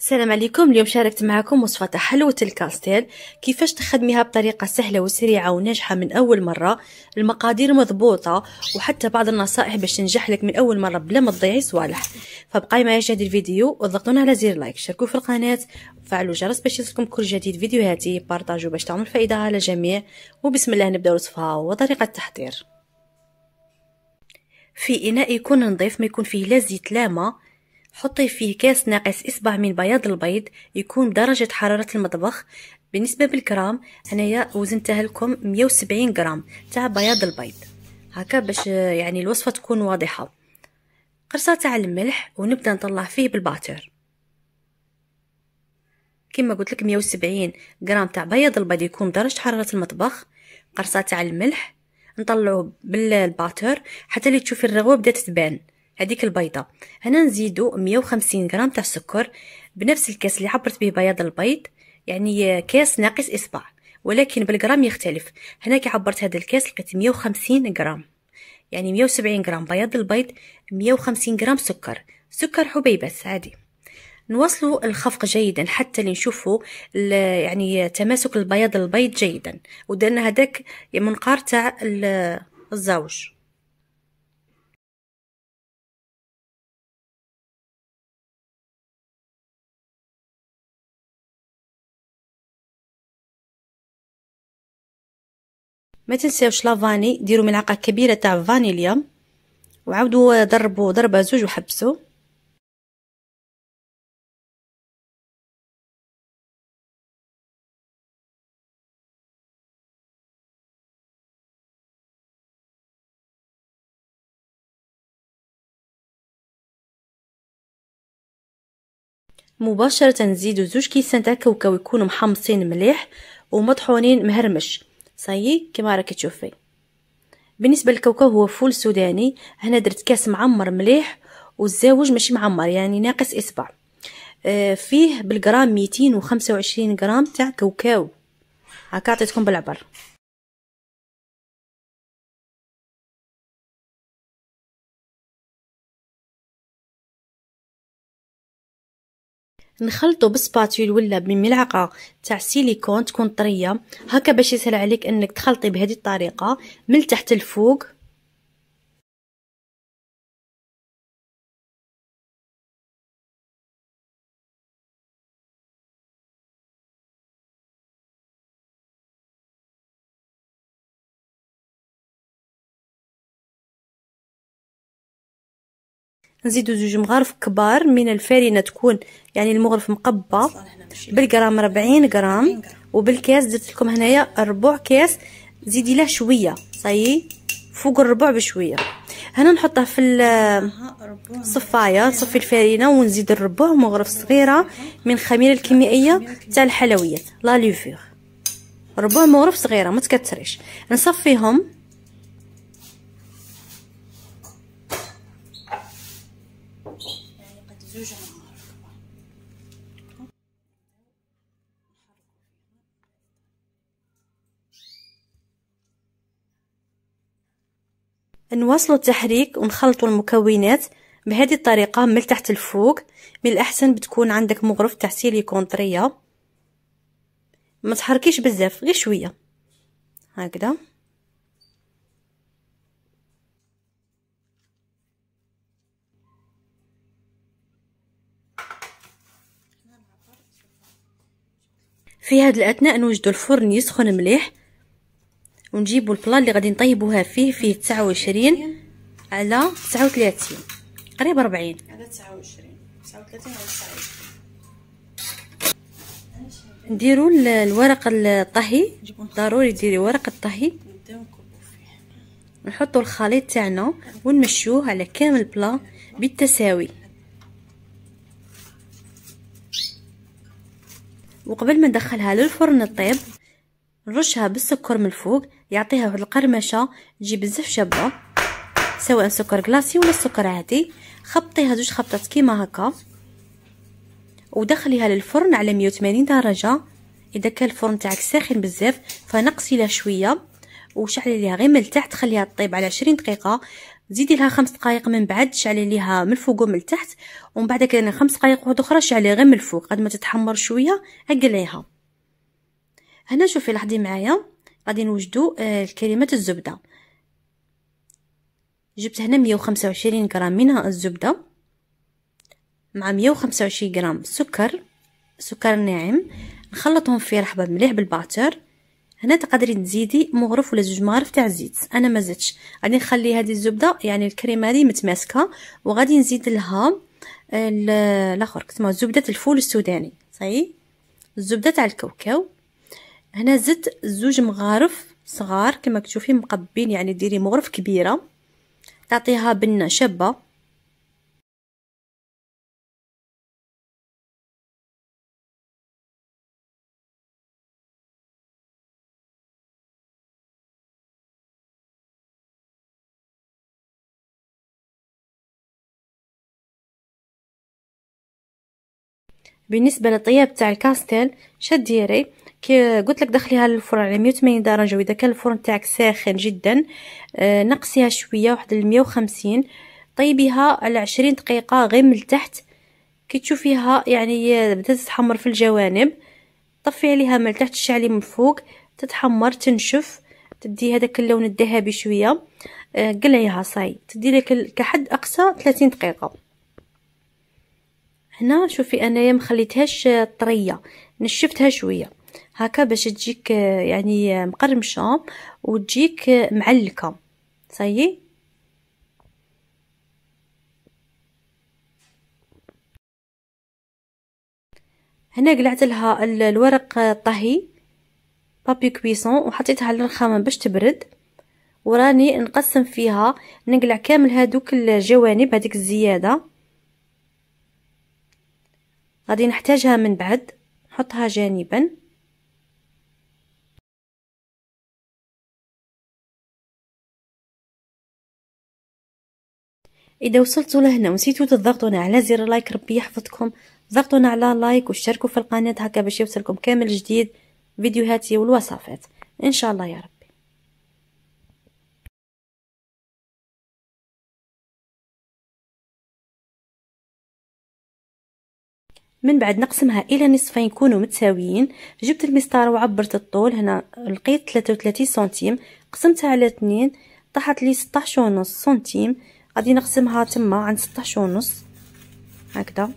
السلام عليكم اليوم شاركت معكم وصفة حلوة الكاستيل كيفاش تخدميها بطريقة سهلة وسريعة وناجحة من أول مرة المقادير مضبوطة وحتى بعض النصائح باش تنجح لك من أول مرة بلا ما تضيعي صوالح فبقاي معايا شاهدي الفيديو وضغطونا على زر لايك شاركوا في القناة وفعلوا الجرس باش يصلكم كل جديد فيديوهاتي بارطاجوا باش تعمل فائدة على الجميع وبسم الله نبداو الوصفة وطريقة التحضير في إناء يكون نظيف ما يكون فيه لا زيت لا ماء حطي فيه كاس ناقص إصبع من بياض البيض يكون درجة حرارة المطبخ بالنسبة بالكرام هنايا وزنتها لكم 170 غرام تاع بياض البيض هكا باش يعني الوصفة تكون واضحة قرصة تاع الملح ونبدا نطلع فيه بالباتر كما قلت لك 170 غرام تاع بياض البيض يكون درجة حرارة المطبخ قرصة تاع الملح نطلعه بالباتر حتى اللي تشوفي الرغوه بدات تبان هذيك البيضه هنا نزيدو 150 غرام تاع السكر بنفس الكاس اللي عبرت به بياض البيض يعني كاس ناقص اصبع ولكن بالغرام يختلف هنا كي عبرت هذا الكاس لقيت 150 غرام يعني 170 غرام بياض البيض 150 غرام سكر سكر حبيبات عادي نواصلو الخفق جيدا حتى اللي نشوفوا يعني تماسك البياض البيض جيدا ودرنا هذاك منقار تاع الزوج ما تنساوش لافاني ديروا ملعقه كبيره تاع فانيليا وعاودوا ضربوا ضربه زوج وحبسوا مباشرة نزيدوا زوج كيسان تاع كاوكاو يكونوا محمصين مليح ومطحونين مهرمش صايي كما راكي تشوفي بالنسبه للكاوكاو هو فول سوداني هنا درت كاس معمر مليح والزاوج ماشي معمر يعني ناقص اصبع آه، فيه بالجرام ميتين وخمسة وعشرين غرام تاع كاوكاو هكا عطيتكم بالعبر نخلطو بسباتول ولا بملعقه تاع سيليكون تكون طريه هكا باش يسهل عليك انك تخلطي بهذه الطريقه من تحت الفوق نزيدو زوج مغارف كبار من الفارينه تكون يعني المغرف مقبه بالجرام 40 غرام وبالكاس درت لكم هنايا ربع كاس زيدي له شويه صاي فوق الربع بشويه هنا نحطه في الصفايه نصفي الفارينه ونزيد الربع مغرف صغيره من خميره الكيميائيه تاع الحلويات لا ليفور ربع مغرف صغيره ما تكثريش نصفيهم نواصلوا التحريك ونخلطوا المكونات بهذه الطريقة من تحت الفوق من الأحسن بتكون عندك مغرف تاع سيليكون طرية ما تحركيش بزاف غير شوية هكذا في هذا الأثناء نوجد الفرن يسخن مليح ونجيبوا البلان اللي غادي نطيبوها فيه فيه 29 على 39 قريب 40 على 29 39 الورق الطهي ضروري ديري ورق الطهي نحطوا الخليط تاعنا ونمشوه على كامل بلا بالتساوي وقبل ما ندخلها للفرن الطيب نرشها بالسكر من الفوق يعطيها واحد القرمشه تجي بزاف شابه سواء سكر كلاصي ولا سكر عادي خبطيها زوج خبطات كيما هكا ودخليها للفرن على 180 درجه اذا كان الفرن تاعك ساخن بزاف فنقصي لها شويه وشعلي ليها غير من التحت خليها طيب على 20 دقيقه زيدي لها خمس دقائق من بعد شعلي ليها من الفوق ومن التحت ومن بعد كان خمس دقائق وحده اخرى شعلي غير من الفوق قد ما تتحمر شويه اقليها هنا شوفي لاحظي معايا غادي نوجدو آه، الكلمه الزبده جبت هنا 125 غرام منها الزبده مع 125 غرام سكر سكر ناعم نخلطهم في رحبه مليح بالباتر هنا تقدري تزيدي مغرف ولا زوج مغارف تاع الزيت انا ما زدتش غادي نخلي هذه الزبده يعني الكريمه هذه متماسكه وغادي نزيد لها آه، الاخر كتما زبده الفول السوداني صحيح الزبده تاع الكاوكاو هنا زدت زوج مغارف صغار كما كتشوفي مقبين يعني ديري مغرف كبيره تعطيها بنه شابه بالنسبه للطياب تاع الكاستيل شديري كي قلت لك دخليها للفرن على 180 درجه واذا كان الفرن تاعك ساخن جدا آه، نقصيها شويه واحد 150 طيبيها على 20 دقيقه غير من التحت كي تشوفيها يعني بدات تتحمر في الجوانب طفي عليها من التحت شعلي من فوق تتحمر تنشف تدي هذاك اللون الذهبي شويه آه، قلعيها صاي تدي لك كحد اقصى 30 دقيقه هنا شوفي انايا مخليتهاش آه، طريه نشفتها شويه هكا باش تجيك يعني مقرمشه وتجيك معلكه صايي هنا قلعت لها الورق الطهي بابي كويسون وحطيتها على الرخامه باش تبرد وراني نقسم فيها نقلع كامل هادوك الجوانب هذيك الزياده غادي نحتاجها من بعد نحطها جانبا اذا وصلتوا لهنا ونسيتوا تضغطونا على زر لايك ربي يحفظكم ضغطونا على لايك واشتركوا في القناه هكا باش يوصلكم كامل جديد فيديوهاتي والوصفات ان شاء الله يا رب من بعد نقسمها الى نصفين يكونوا متساويين جبت المسطره وعبرت الطول هنا لقيت 33 سنتيم قسمتها على 2 طاحت لي 16 ونص سنتيم غادي نقسمها تما عن 16 ونص هكذا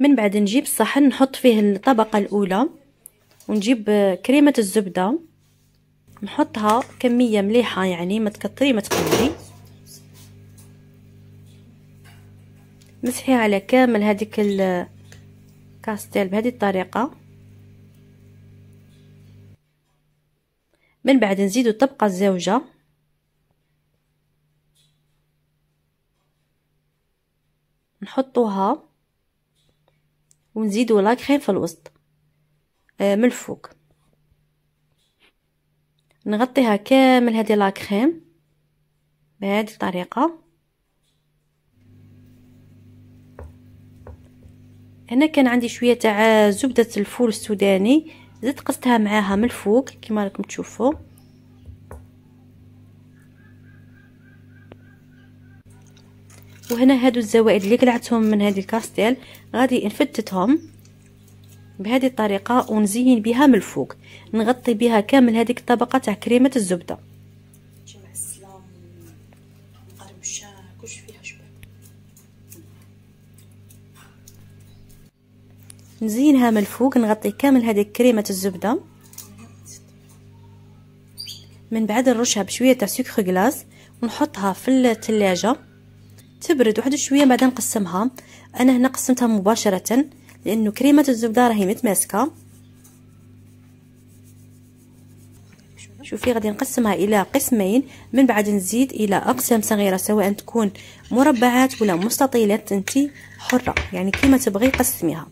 من بعد نجيب الصحن نحط فيه الطبقه الاولى ونجيب كريمه الزبده نحطها كميه مليحه يعني ما تكتري ما تقلي مسحيها على كامل هذيك كاستيل بهذه الطريقه من بعد نزيدو الطبقه الزوجه نحطوها ونزيدو لاكريم في الوسط آه، من الفوق نغطيها كامل هذه لاكريم بهذه الطريقه هنا كان عندي شويه تاع زبده الفول السوداني زدت قصتها معاها من الفوق كما راكم تشوفوا وهنا هادو الزوائد اللي قلعتهم من هذه الكاستيل غادي نفتتهم بهذه الطريقه ونزين بها من الفوق نغطي بها كامل هذيك الطبقه تاع كريمه الزبده نزينها من الفوق نغطي كامل هذه كريمه الزبده من بعد نرشها بشويه تاع سكر غلاس ونحطها في الثلاجه تبرد واحد شويه بعد نقسمها انا هنا قسمتها مباشره لانه كريمه الزبده راهي متماسكه شوفي غادي نقسمها الى قسمين من بعد نزيد الى اقسام صغيره سواء تكون مربعات ولا مستطيلات انت حره يعني كيما تبغي قسميها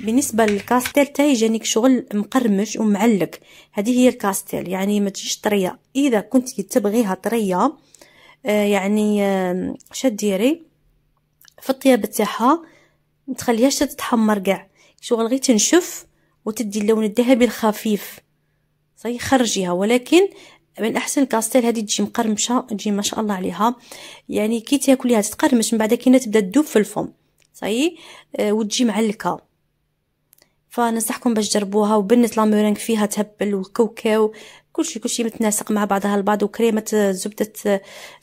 بالنسبه للكاستيل تاعي جانيك شغل مقرمش ومعلق هذه هي الكاستيل يعني ما تجيش طريه اذا كنت تبغيها طريه آه يعني آه شديري في الطياب تاعها ما تخليهاش تتحمر كاع شغل غير تنشف وتدي اللون الذهبي الخفيف صاي خرجيها ولكن من احسن الكاستيل هذه تجي مقرمشه تجي ما شاء الله عليها يعني كي تاكليها تتقرمش من بعد كي تبدا تدوب في الفم صاي أه وتجي معلكه فننصحكم باش تجربوها وبنت لامورينغ فيها تهبل شيء كلشي كلشي متناسق مع بعضها البعض وكريمه زبده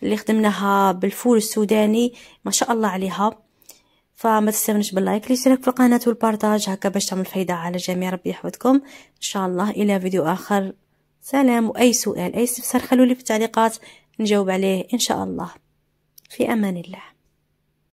اللي خدمناها بالفول السوداني ما شاء الله عليها فما تستغنوش باللايك الاشتراك في القناه والبارتاج هكا باش تعمل فايده على الجميع ربي يحفظكم ان شاء الله الى فيديو اخر سلام واي سؤال اي استفسار خلولي في التعليقات نجاوب عليه ان شاء الله في امان الله